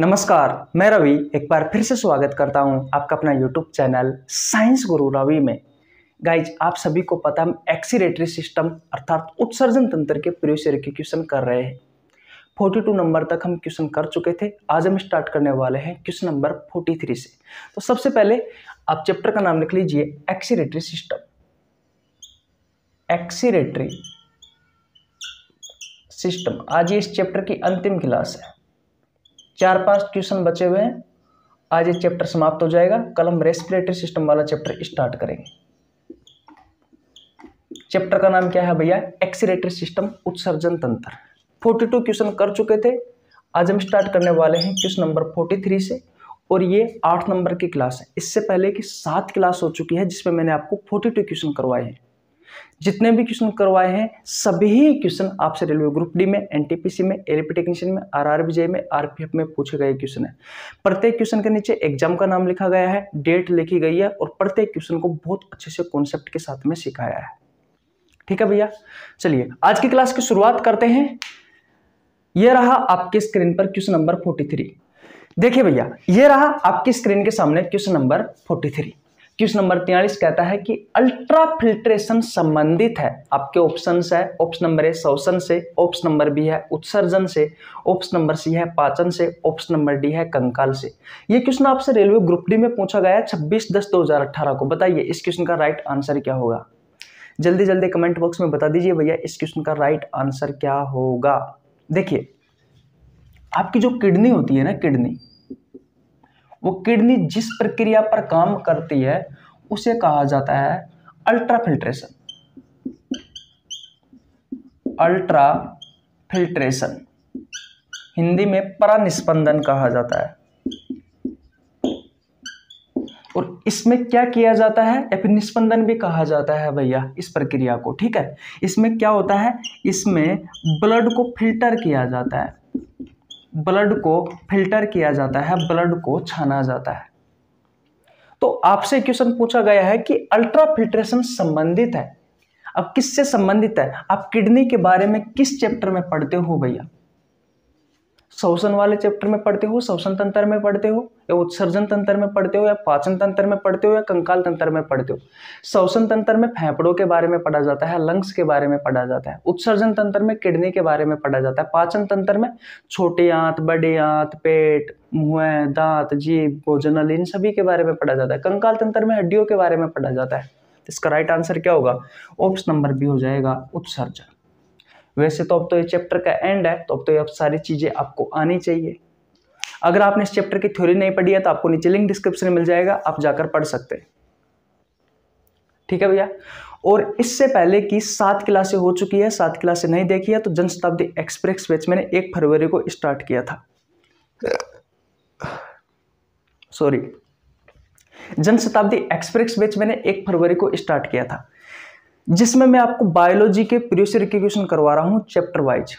नमस्कार मैं रवि एक बार फिर से स्वागत करता हूं आपका अपना यूट्यूब चैनल साइंस गुरु रवि में गाइज आप सभी को पता हम एक्सीटरी सिस्टम अर्थात उत्सर्जन तंत्र के प्रयोग से क्वेश्चन कर रहे हैं 42 नंबर तक हम क्वेश्चन कर चुके थे आज हम स्टार्ट करने वाले हैं क्वेश्चन नंबर 43 से तो सबसे पहले आप चैप्टर का नाम लिख लीजिए एक्सीटरी सिस्टम एक्सीटरी सिस्टम आज ये इस चैप्टर की अंतिम क्लास है चार पांच क्वेश्चन बचे हुए हैं आज ये चैप्टर समाप्त हो जाएगा कल हम रेस्पिरेटरी सिस्टम वाला चैप्टर स्टार्ट करेंगे चैप्टर का नाम क्या है भैया एक्सीटरी सिस्टम उत्सर्जन तंत्र फोर्टी टू क्वेश्चन कर चुके थे आज हम स्टार्ट करने वाले हैं क्वेश्चन नंबर फोर्टी थ्री से और ये आठ नंबर की क्लास है इससे पहले की सात क्लास हो चुकी है जिसमें मैंने आपको फोर्टी टू क्वेश्चन करवाए हैं जितने भी क्वेश्चन करवाए हैं सभी क्वेश्चन आपसे रेलवे ग्रुप डी में एनटीपीसी में एलपी टेक्नीशियन में आरआरबीजे में आरपीएफ में पूछे गए क्वेश्चन है प्रत्येक क्वेश्चन के नीचे एग्जाम का नाम लिखा गया है डेट लिखी गई है और प्रत्येक क्वेश्चन को बहुत अच्छे से कॉन्सेप्ट के साथ में सिखाया है ठीक है भैया चलिए आज की क्लास की शुरुआत करते हैं यह रहा आपके स्क्रीन पर क्वेश्चन नंबर फोर्टी थ्री देखिए भैया ये रहा आपकी स्क्रीन के सामने question number forty three question number तेलिस कहता है कि अल्ट्रा फिल्ट्रेशन संबंधित है आपके ऑप्शन है ऑप्शन नंबर ए शोषण से ऑप्शन नंबर बी है उत्सर्जन से ऑप्शन नंबर सी है पाचन से ऑप्शन नंबर डी है कंकाल से ये क्वेश्चन आपसे रेलवे ग्रुप डी में पूछा गया है छब्बीस दस दो हजार अट्ठारह को बताइए इस क्वेश्चन का राइट आंसर क्या होगा जल्दी जल्दी कमेंट बॉक्स में बता दीजिए भैया इस क्वेश्चन का राइट आंसर क्या होगा देखिए आपकी जो किडनी होती है ना किडनी वो किडनी जिस प्रक्रिया पर काम करती है उसे कहा जाता है ultra filtration ultra filtration Hindi में परानिस्पंदन कहा जाता है और इसमें क्या किया जाता है या फिर निष्पंदन भी कहा जाता है भैया इस प्रक्रिया को ठीक है इसमें क्या होता है इसमें ब्लड को फिल्टर किया जाता है ब्लड को फिल्टर किया जाता है ब्लड को छाना जाता है तो आपसे क्वेश्चन पूछा गया है कि अल्ट्राफिल्ट्रेशन संबंधित है अब किससे संबंधित है आप किडनी के बारे में किस चैप्टर में पढ़ते हो भैया श्वसन वाले चैप्टर में पढ़ते हो श्वसन तंत्र में पढ़ते हो या उत्सर्जन तंत्र में पढ़ते हो या पाचन तंत्र में पढ़ते हो या कंकाल तंत्र में पढ़ते हो श्वसन तंत्र में फेफड़ों के बारे में पढ़ा जाता है लंग्स के बारे में पढ़ा जाता है उत्सर्जन तंत्र में किडनी के बारे में पढ़ा जाता है पाचन तंत्र में छोटे आंत बड़े आंत पेट मुंह दांत जीभ भोजनल इन सभी के बारे में पढ़ा जाता है कंकाल तंत्र में हड्डियों के बारे में पढ़ा जाता है इसका राइट आंसर क्या होगा ऑप्शन नंबर बी हो जाएगा उत्सर्जन वैसे तो अब तो ये चैप्टर का एंड है तो अब तो ये अब सारी चीज़ें आपको आनी चाहिए अगर आपने इस चैप्टर की थ्योरी नहीं पढ़ी है तो आपको नीचे लिंक डिस्क्रिप्शन में मिल जाएगा आप जाकर पढ़ सकते हैं ठीक है भैया और इससे पहले कि सात क्लासें हो चुकी है सात क्लासें नहीं देखी है तो जनशताब्दी एक्सप्रेस वेच मैंने एक फरवरी को स्टार्ट किया था सॉरी जनशताब्दी एक्सप्रेस वेच मैंने एक फरवरी को स्टार्ट किया था जिसमें मैं आपको बायोलॉजी के प्रीवियस क्वेश्चन करवा रहा हूँ चैप्टर वाइज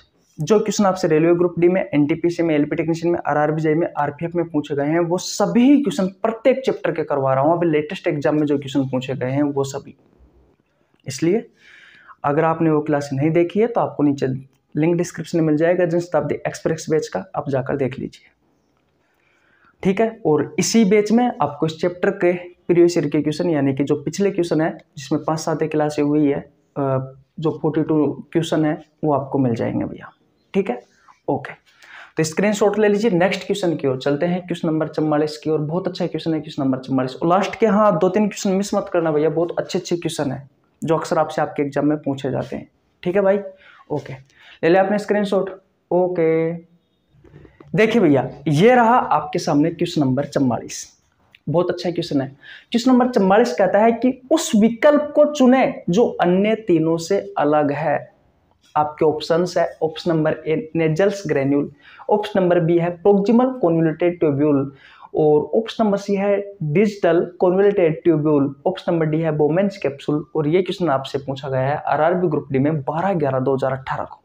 जो क्वेश्चन आपसे रेलवे ग्रुप डी में एनटीपीसी में एलपी टेक्नीशियन में आरआरबीजीआई में आरपीएफ में पूछे गए हैं वो सभी क्वेश्चन प्रत्येक चैप्टर के करवा रहा हूँ अभी लेटेस्ट एग्जाम में जो क्वेश्चन पूछे गए हैं वो सभी इसलिए अगर आपने वो क्लास नहीं देखी है तो आपको नीचे लिंक डिस्क्रिप्शन में मिल जाएगा जिन शताब्दी एक्सप्रेस बैच का आप जाकर देख लीजिए ठीक है और इसी बैच में आपको इस चैप्टर के प्रीवियस ईयर के क्वेश्चन यानी कि जो पिछले क्वेश्चन है जिसमें पाँच सात क्लासें हुई है जो फोर्टी टू क्वेश्चन है वो आपको मिल जाएंगे भैया ठीक है ओके तो स्क्रीनशॉट ले लीजिए नेक्स्ट क्वेश्चन की ओर चलते हैं क्वेश्चन नंबर चम्बालीस की ओर बहुत अच्छा क्वेश्चन है क्वेश्चन नंबर चम्बालीस और लास्ट के हाँ दो तीन क्वेश्चन मिस मत करना भैया बहुत अच्छे अच्छे क्वेश्चन है जो अक्सर आपसे आपके एग्जाम में पूछे जाते हैं ठीक है भाई ओके ले लिया आपने स्क्रीन ओके देखिए भैया ये रहा आपके सामने क्वेश्चन नंबर चम्बालीस बहुत अच्छा क्वेश्चन है क्वेश्चन नंबर चम्बालीस कहता है कि उस विकल्प को चुने जो अन्य तीनों से अलग है आपके ऑप्शंस है option number A Nissl's granule option number B है प्रोक्जिमल कॉन्वलेटेड ट्यूब्यूल और ऑप्शन नंबर सी है digital convoluted tubule option number D है बोमेंस कैप्सूल और ये क्वेश्चन आपसे पूछा गया है आर ग्रुप डी में बारह ग्यारह दो को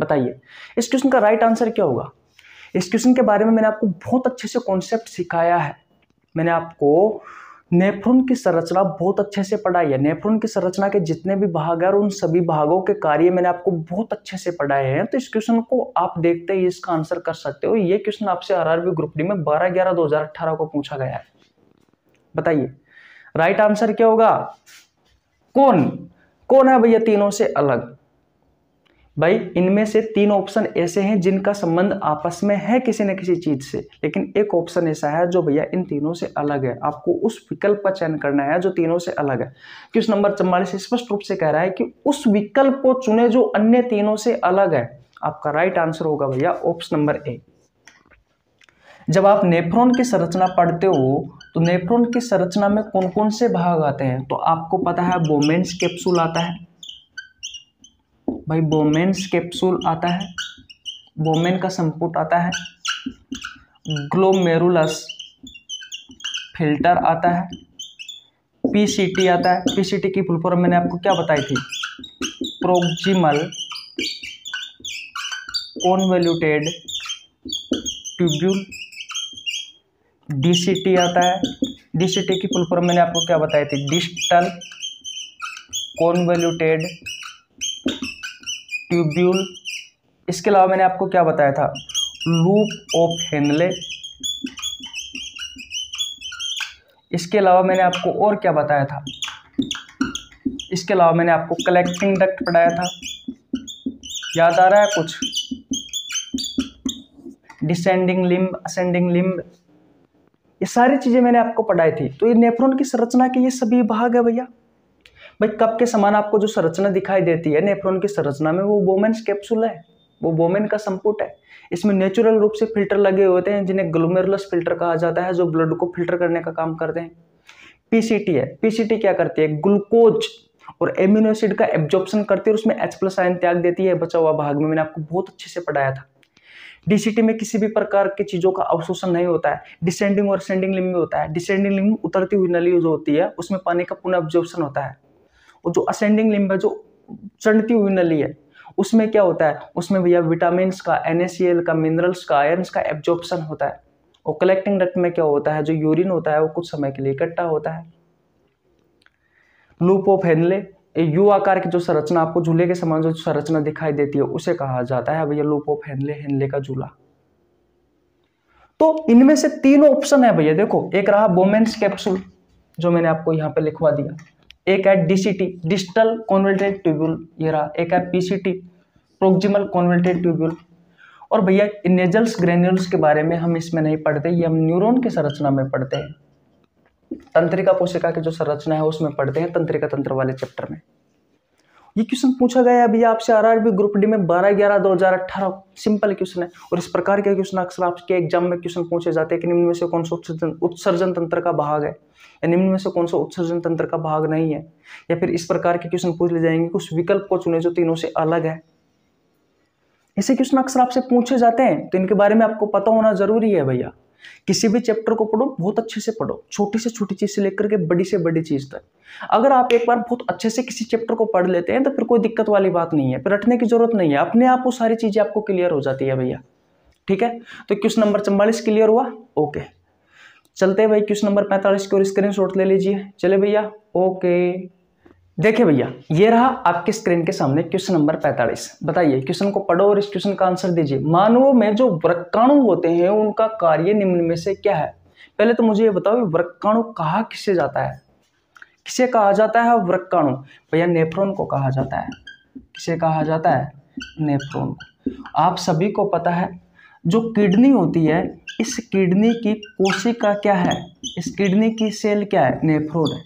बताइए इस क्वेश्चन का राइट आंसर क्या होगा इस क्वेश्चन के बारे में मैंने आपको बहुत अच्छे से कॉन्सेप्ट सिखाया है मैंने आपको नेफ्रोन की संरचना बहुत अच्छे से पढ़ाई है नेफ्रोन की संरचना के जितने भी भाग है और उन सभी भागों के कार्य मैंने आपको बहुत अच्छे से पढ़ाए हैं तो इस क्वेश्चन को आप देखते ही इसका आंसर कर सकते हो ये क्वेश्चन आपसे आरआरबी ग्रुप डी में 12 ग्यारह दो को पूछा गया है बताइए राइट आंसर क्या होगा कौन कौन है भैया तीनों से अलग भाई इनमें से तीन ऑप्शन ऐसे हैं जिनका संबंध आपस में है किसी न किसी चीज से लेकिन एक ऑप्शन ऐसा है जो भैया इन तीनों से अलग है आपको उस विकल्प का चयन करना है जो तीनों से अलग है क्वेश्चन नंबर चौवालीस स्पष्ट रूप से कह रहा है कि उस विकल्प को चुने जो अन्य तीनों से अलग है आपका राइट आंसर होगा भैया ऑप्शन नंबर ए जब आप नेफ्रॉन की संरचना पढ़ते हो तो नेफ्रॉन की संरचना में कौन कौन से भाग आते हैं तो आपको पता है बोमेन्स कैप्सूल आता है भाई बोमेन्स कैप्सूल आता है बोमेन का संपुट आता है ग्लोमेरुलस फिल्टर आता है पीसीटी आता है पीसीटी की फुलफॉर्म मैंने आपको क्या बताई थी प्रोक्जिमल कॉन्वेल्यूटेड ट्यूब्यूल डीसीटी आता है डीसीटी की फुलफॉर्म मैंने आपको क्या बताई थी डिस्टल कॉन्वेल्यूटेड ट्यूब्यूल इसके अलावा मैंने आपको क्या बताया था लूप ऑफ हेनले इसके अलावा मैंने आपको और क्या बताया था इसके अलावा मैंने आपको कलेक्टिंग डक्ट पढ़ाया था याद आ रहा है कुछ डिसेंडिंग लिम्ब असेंडिंग लिम्ब ये सारी चीज़ें मैंने आपको पढ़ाई थी तो ये नेफ्रॉन की संरचना के ये सभी भाग है भैया भाई कप के समान आपको जो संरचना दिखाई देती है नेफ्रॉन की संरचना में वो वोमेन्स कैप्सूल है वो वोमेन का संपुट है इसमें नेचुरल रूप से फिल्टर लगे होते हैं जिन्हें ग्लोमेरुलस फिल्टर कहा जाता है जो ब्लड को फिल्टर करने का काम करते हैं पीसीटी है पीसीटी क्या करती है ग्लूकोज और एमिनो एसिड का एब्जॉर्प्शन करती है और उसमें एच प्लस आयन त्याग देती है बचा हुआ भाग में मैंने आपको बहुत अच्छे से पढ़ाया था डीसीटी में किसी भी प्रकार की चीज़ों का अवशोषण नहीं होता है डिसेंडिंग और असेंडिंग लिम्ब में होता है डिसेंडिंग लिम्ब उतरती हुई नली जो होती है उसमें पानी का पुनः एब्जॉर्प्शन होता है और जो असेंडिंग लिम्ब है जो चढ़ती हुई नली है उसमें क्या होता है उसमें भैया विटामिन का एन का मिनरल्स का आयरन्स का एब्जॉर्प्शन होता है और कलेक्टिंग डक्ट में क्या होता है जो यूरिन होता है वो कुछ समय के लिए इकट्ठा होता है लूप ऑफ हेनले यू आकार की जो संरचना आपको झूले के समान जो संरचना दिखाई देती है उसे कहा जाता है भैया लूप ऑफ हेनले हेनले का झूला तो इनमें से तीन ऑप्शन है भैया देखो एक रहा बोमेन्स कैप्सूल जो मैंने आपको यहां पर लिखवा दिया एक है डीसीटी डिजिटल कॉन्वर्टेड ट्यूब्यूल ये रहा एक है पीसीटी प्रोक्जिमल कॉन्वर्टेड ट्यूब्यूल और भैया नेजल्स ग्रेन्यूल्स के बारे में हम इसमें नहीं पढ़ते ये हम न्यूरोन की संरचना में पढ़ते हैं तंत्रिका पोषिका की जो संरचना है उसमें पढ़ते हैं तंत्रिका तंत्र वाले चैप्टर में ये क्वेश्चन पूछा गया अभी आपसे आरआरबी ग्रुप डी में बारह ग्यारह दो हजार अठारह सिंपल क्वेश्चन है और इस प्रकार के क्वेश्चन अक्सर आपके एग्जाम में क्वेश्चन पूछे जाते हैं कि निम्न में से कौन सा उत्सर्जन तंत्र का भाग है या निम्न में से कौन सा उत्सर्जन तंत्र का भाग नहीं है या फिर इस प्रकार के क्वेश्चन पूछ ले जाएंगे कुछ विकल्प को चुने जो तीनों से अलग है ऐसे क्वेश्चन अक्सर आपसे पूछे जाते हैं तो इनके बारे में आपको पता होना जरूरी है भैया किसी भी चैप्टर को पढ़ो बहुत अच्छे से पढ़ो छोटी से छोटी चीज से लेकर के बड़ी से बड़ी चीज तक अगर आप एक बार बहुत अच्छे से किसी चैप्टर को पढ़ लेते हैं तो फिर कोई दिक्कत वाली बात नहीं है फिर रटने की जरूरत नहीं है अपने आप वो सारी चीजें आपको क्लियर हो जाती है भैया ठीक है तो क्वेश्चन नंबर चौवालीस क्लियर हुआ ओके okay. चलते हैं भाई क्वेश्चन नंबर पैंतालीस की और स्क्रीन ले लीजिए चले भैया ओके देखिए भैया ये रहा आपके स्क्रीन के सामने क्वेश्चन नंबर 45 बताइए क्वेश्चन को पढ़ो और इस क्वेश्चन का आंसर दीजिए मानवों में जो वृक्काणु होते हैं उनका कार्य निम्न में से क्या है पहले तो मुझे ये बताओ वृक्काणु कहा किसे जाता है किसे कहा जाता है वृक्काणु भैया नेफ्रोन को कहा जाता है किसे कहा जाता है नेफ्रोन आप सभी को पता है जो किडनी होती है इस किडनी की कोशिका क्या है इस किडनी की सेल क्या है नेफ्रोन है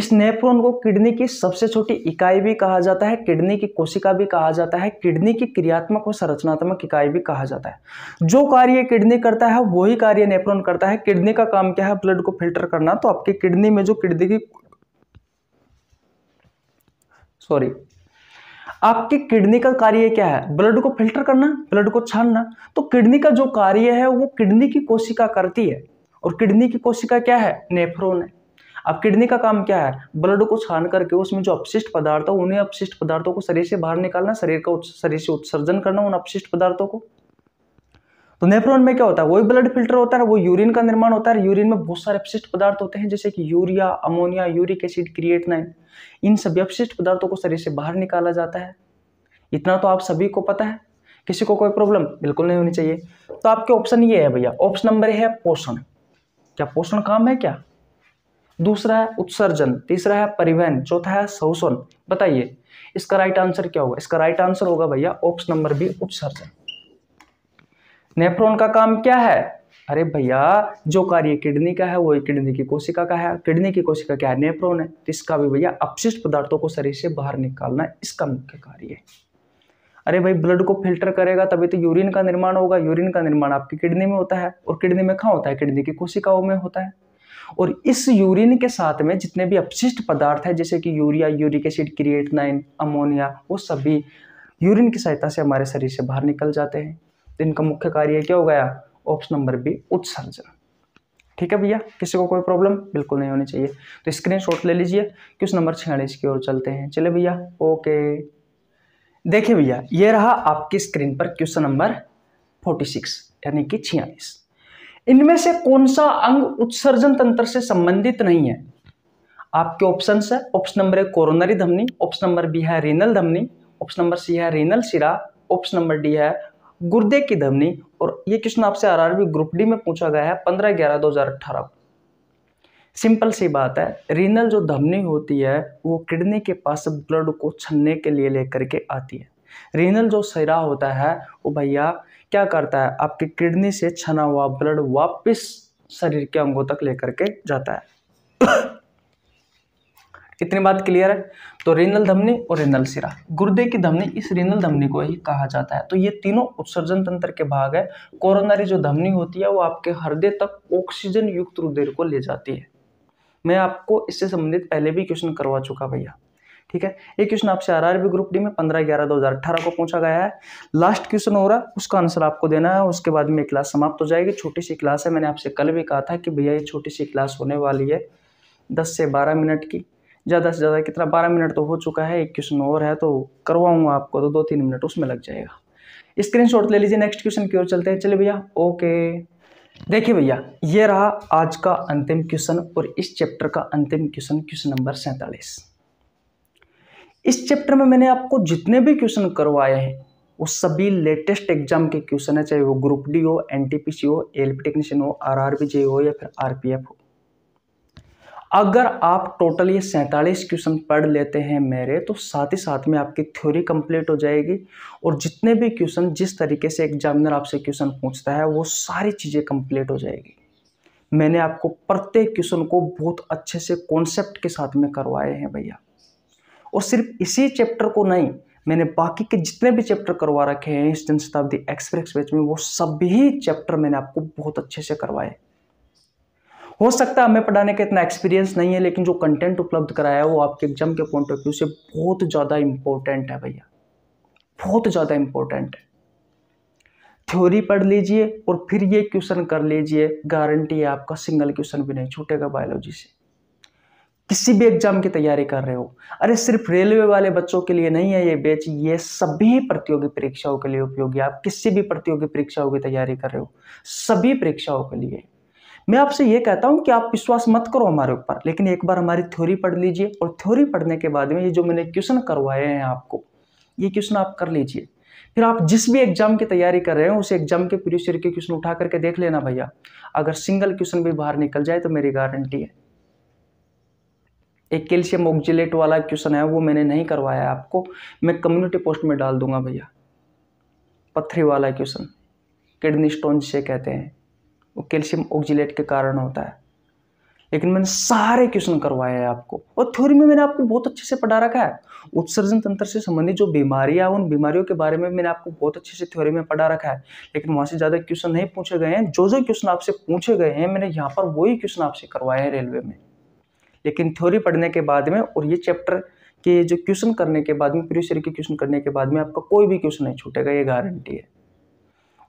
इस नेफ्रोन को किडनी की सबसे छोटी इकाई भी कहा जाता है किडनी की कोशिका भी कहा जाता है किडनी की क्रियात्मक और संरचनात्मक इकाई भी कहा जाता है जो कार्य किडनी करता है वही कार्य नेफ्रोन करता है किडनी का काम क्या है ब्लड को फिल्टर करना तो आपकी किडनी में जो किडनी की सॉरी आपके किडनी का कार्य क्या है ब्लड को फिल्टर करना ब्लड को छानना तो किडनी का जो कार्य है वो किडनी की कोशिका करती है और किडनी की कोशिका क्या है नेफ्रोन है अब किडनी का काम क्या है ब्लड को छान करके उसमें जो अपशिष्ट पदार्थ है उन्हें अपशिष्ट पदार्थों को शरीर से बाहर निकालना शरीर का शरीर से उत्सर्जन करना उन अपशिष्ट पदार्थों को तो नेफ्रॉन में क्या होता है वही ब्लड फिल्टर होता है वो यूरिन का निर्माण होता है यूरिन में बहुत सारे अपशिष्ट पदार्थ होते हैं जैसे कि urea ammonia uric acid creatinine इन सभी अपशिष्ट पदार्थों को शरीर से बाहर निकाला जाता है इतना तो आप सभी को पता है किसी को कोई प्रॉब्लम बिल्कुल नहीं होनी चाहिए तो आपके ऑप्शन ये है भैया ऑप्शन नंबर है पोषण क्या पोषण काम है क्या दूसरा है उत्सर्जन तीसरा है परिवहन चौथा है शोषण बताइए इसका राइट आंसर क्या होगा इसका राइट आंसर होगा भैया ऑप्शन नंबर बी उत्सर्जन नेफ्रॉन का काम क्या है अरे भैया जो कार्य किडनी का है वही किडनी की कोशिका का है किडनी की कोशिका क्या है नेफ्रोन है तो इसका भी भैया अपशिष्ट पदार्थों को शरीर से बाहर निकालना इसका मुख्य कार्य है अरे भाई ब्लड को फिल्टर करेगा तभी तो यूरिन का निर्माण होगा यूरिन का निर्माण आपकी किडनी में होता है और किडनी में कहाँ होता है किडनी की कोशिकाओं में होता है और इस यूरिन के साथ में जितने भी अपशिष्ट पदार्थ है जैसे कि urea uric acid creatinine ammonia वो सभी यूरिन की सहायता से हमारे शरीर से बाहर निकल जाते हैं तो इनका मुख्य कार्य क्या हो गया ऑप्शन नंबर बी उत्सर्जन ठीक है भैया किसी को कोई प्रॉब्लम बिल्कुल नहीं होनी चाहिए तो स्क्रीनशॉट ले लीजिए क्वेश्चन नंबर छियालीस की ओर चलते हैं चले भैया ओके देखिए भैया ये रहा आपकी स्क्रीन पर क्वेश्चन नंबर फोर्टी सिक्स यानी कि छियालीस इनमें से कौन सा अंग उत्सर्जन तंत्र से संबंधित नहीं है आपके ऑप्शन है ऑप्शन नंबर ए कोरोनरी धमनी ऑप्शन नंबर बी है रीनल धमनी ऑप्शन नंबर सी है रीनल सिरा ऑप्शन नंबर डी है गुर्दे की धमनी और ये क्वेश्चन आपसे आरआरबी ग्रुप डी में पूछा गया है पंद्रह ग्यारह दो हजार अट्ठारह को सिंपल सी बात है रीनल जो धमनी होती है वो किडनी के पास ब्लड को छनने के लिए लेकर के आती है रीनल जो सिरा होता है वो भैया क्या करता है आपकी किडनी से छना हुआ ब्लड वापस शरीर के अंगों तक लेकर के जाता है कितनी बात क्लियर है तो रेनल धमनी और रेनल सिरा गुर्दे की धमनी इस रेनल धमनी को ही कहा जाता है तो ये तीनों उत्सर्जन तंत्र के भाग है कोरोनरी जो धमनी होती है वो आपके हृदय तक ऑक्सीजन युक्त रुदेर को ले जाती है मैं आपको इससे संबंधित पहले भी क्वेश्चन करवा चुका भैया ठीक है ये क्वेश्चन आपसे आर आरआरबी ग्रुप डी में पंद्रह ग्यारह दो हजार अठारह को पूछा गया है लास्ट क्वेश्चन हो रहा है उसका आंसर आपको देना है उसके बाद में क्लास समाप्त हो जाएगी छोटी सी क्लास है मैंने आपसे कल भी कहा था कि भैया ये छोटी सी क्लास होने वाली है दस से बारह मिनट की ज़्यादा से ज़्यादा कितना बारह मिनट तो हो चुका है एक क्वेश्चन और है तो करवाऊँगा आपको तो दो तीन मिनट उसमें लग जाएगा स्क्रीनशॉट ले लीजिए नेक्स्ट क्वेश्चन की ओर चलते हैं चलिए भैया ओके देखिए भैया ये रहा आज का अंतिम क्वेश्चन और इस चैप्टर का अंतिम क्वेश्चन क्वेश्चन नंबर सैंतालीस इस चैप्टर में मैंने आपको जितने भी क्वेश्चन करवाए हैं वो सभी लेटेस्ट एग्जाम के क्वेश्चन है चाहे वो ग्रुप डी हो एन टी पी सी हो एल पी टेक्नीशियन हो आर आर बी जे हो या फिर आर पी एफ हो अगर आप टोटल ये सैंतालीस क्वेश्चन पढ़ लेते हैं मेरे तो साथ ही साथ में आपकी थ्योरी कंप्लीट हो जाएगी और जितने भी क्वेश्चन जिस तरीके से एग्जामिनर आपसे क्वेश्चन पूछता है वो सारी चीज़ें कंप्लीट हो जाएगी मैंने आपको प्रत्येक क्वेश्चन को बहुत अच्छे से कॉन्सेप्ट के साथ में करवाए हैं भैया और सिर्फ इसी चैप्टर को नहीं मैंने बाकी के जितने भी चैप्टर करवा रखे हैं इस जन शताब्दी एक्सप्रेस वेच में वो सभी चैप्टर मैंने आपको बहुत अच्छे से करवाए हो सकता है हमें पढ़ाने का इतना एक्सपीरियंस नहीं है लेकिन जो कंटेंट उपलब्ध कराया है वो आपके एग्जाम के पॉइंट ऑफ व्यू से बहुत ज़्यादा इम्पोर्टेंट है भैया बहुत ज़्यादा इम्पोर्टेंट है थ्योरी पढ़ लीजिए और फिर ये क्वेश्चन कर लीजिए गारंटी है आपका सिंगल क्वेश्चन भी नहीं छूटेगा बायोलॉजी से किसी भी एग्जाम की तैयारी कर रहे हो अरे सिर्फ रेलवे वाले बच्चों के लिए नहीं है ये बेच ये सभी प्रतियोगी परीक्षाओं के लिए उपयोगी आप किसी भी प्रतियोगी परीक्षाओं की तैयारी कर रहे हो सभी परीक्षाओं के लिए मैं आपसे ये कहता हूँ कि आप विश्वास मत करो हमारे ऊपर लेकिन एक बार हमारी थ्योरी पढ़ लीजिए और थ्योरी पढ़ने के बाद में ये जो मैंने क्वेश्चन करवाए हैं आपको ये क्वेश्चन आप कर लीजिए फिर आप जिस भी एग्जाम की तैयारी कर रहे हो उस एग्जाम के प्रीवियस ईयर के क्वेश्चन उठा करके देख लेना भैया अगर सिंगल क्वेश्चन भी बाहर निकल जाए तो मेरी गारंटी है एक कैल्शियम ऑक्जिलेट वाला क्वेश्चन है वो मैंने नहीं करवाया आपको मैं कम्युनिटी पोस्ट में डाल दूंगा भैया पत्थरी वाला क्वेश्चन किडनी स्टोन जिसे कहते हैं वो कैल्शियम ऑक्जिलेट के कारण होता है लेकिन मैंने सारे क्वेश्चन करवाए हैं आपको और थ्योरी में मैंने आपको बहुत अच्छे से पढ़ा रखा है उत्सर्जन तंत्र से संबंधित जो बीमारियां उन बीमारियों के बारे में मैंने आपको बहुत अच्छे से थ्योरी में पढ़ा रखा है लेकिन वहाँ से ज़्यादा क्वेश्चन नहीं पूछे गए हैं जो जो क्वेश्चन आपसे पूछे गए हैं मैंने यहाँ पर वही क्वेश्चन आपसे करवाए हैं रेलवे में लेकिन थ्योरी पढ़ने के बाद में और ये चैप्टर के जो क्वेश्चन करने के बाद में प्रीवियस ईयर के क्वेश्चन करने के बाद में आपका कोई भी क्वेश्चन नहीं छूटेगा ये गारंटी है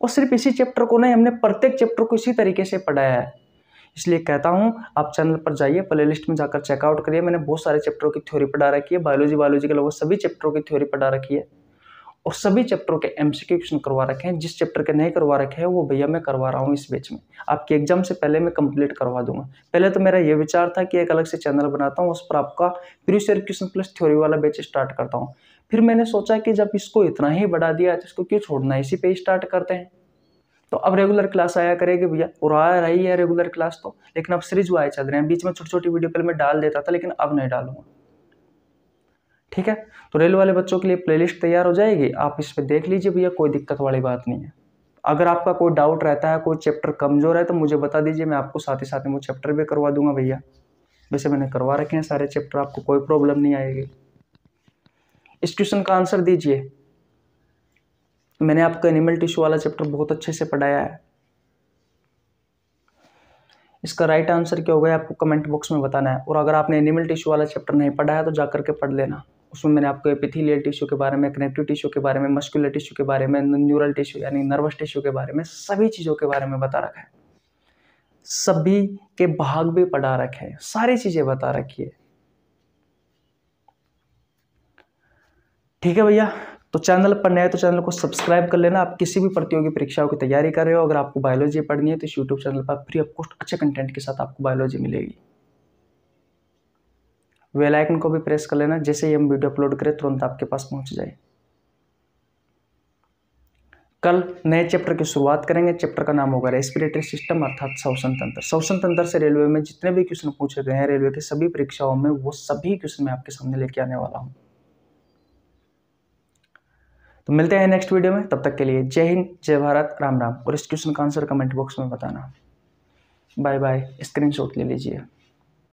और सिर्फ इसी चैप्टर को नहीं हमने प्रत्येक चैप्टर को इसी तरीके से पढ़ाया है इसलिए कहता हूँ आप चैनल पर जाइए प्ले में जाकर चेकआउट करिए मैंने बहुत सारे चैप्टरों की थ्योरी पढ़ा रखी है बायोलॉजी बायोलॉजी के लोगों सभी चैप्टरों की थ्योरी पढ़ा रखी है और सभी चैप्टरों के एम क्वेश्चन करवा रखे हैं जिस चैप्टर के नहीं करवा रखे हैं वो भैया मैं करवा रहा हूँ इस बीच में आपके एग्जाम से पहले मैं कंप्लीट करवा दूंगा पहले तो मेरा ये विचार था कि एक अलग से चैनल बनाता हूँ उस पर आपका previous year question plus theory वाला बेच स्टार्ट करता हूँ फिर मैंने सोचा कि जब इसको इतना ही बढ़ा दिया तो इसको क्यों छोड़ना इसी पे स्टार्ट करते हैं तो अब रेगुलर क्लास आया करेगी भैया और आ रही है रेगुलर क्लास तो लेकिन अब सीरीज वाई चल रहे हैं बीच में छोटी छोटी वीडियो पहले मैं डाल देता था लेकिन अब नहीं डालूंगा ठीक है तो रेल वाले बच्चों के लिए लिस्ट तैयार हो जाएगी आप इस पर देख लीजिए भैया कोई दिक्कत वाली बात नहीं है अगर आपका कोई डाउट रहता है कोई चैप्टर कमज़ोर है तो मुझे बता दीजिए मैं आपको साथ ही साथ में वो चैप्टर भी करवा दूंगा भैया वैसे मैंने करवा रखे हैं सारे चैप्टर आपको कोई प्रॉब्लम नहीं आएगी इस क्वेश्चन का आंसर दीजिए मैंने आपको एनिमल टिश्यू वाला चैप्टर बहुत अच्छे से पढ़ाया है इसका राइट आंसर क्या होगा आपको कमेंट बॉक्स में बताना है और अगर आपने एनिमल टिश्यू वाला चैप्टर नहीं पढ़ा है तो जाकर के पढ़ लेना उसमें मैंने आपको एपिथीलियल टिश्यू के बारे में कनेक्टिव टिश्यू के बारे में मस्कुलर टिश्यू के बारे में न्यूरल टिश्यू यानी नर्वस टिश्यू के बारे में सभी चीज़ों के बारे में बता रखा है सभी के भाग भी पढ़ा रखे हैं सारी चीज़ें बता रखी है ठीक है भैया तो चैनल पर नए तो चैनल को सब्सक्राइब कर लेना आप किसी भी प्रतियोगी परीक्षाओं की तैयारी कर रहे हो अगर आपको बायोलॉजी पढ़नी है तो इस यूट्यूब चैनल पर फ्री ऑफ कॉस्ट अच्छे कंटेंट के साथ आपको बायोलॉजी मिलेगी वेल आइकन को भी प्रेस कर लेना जैसे ही हम वीडियो अपलोड करें तुरंत आपके पास पहुंच जाए कल नए चैप्टर की शुरुआत करेंगे चैप्टर का नाम होगा रेस्पिरेटरी सिस्टम अर्थात श्वसन तंत्र श्वसन तंत्र से रेलवे में जितने भी क्वेश्चन पूछे गए हैं रेलवे के सभी परीक्षाओं में वो सभी क्वेश्चन मैं आपके सामने लेके आने वाला हूँ तो मिलते हैं नेक्स्ट वीडियो में तब तक के लिए जय हिंद जय भारत राम राम और इस क्वेश्चन का आंसर कमेंट बॉक्स में बताना बाय बाय स्क्रीनशॉट ले लीजिए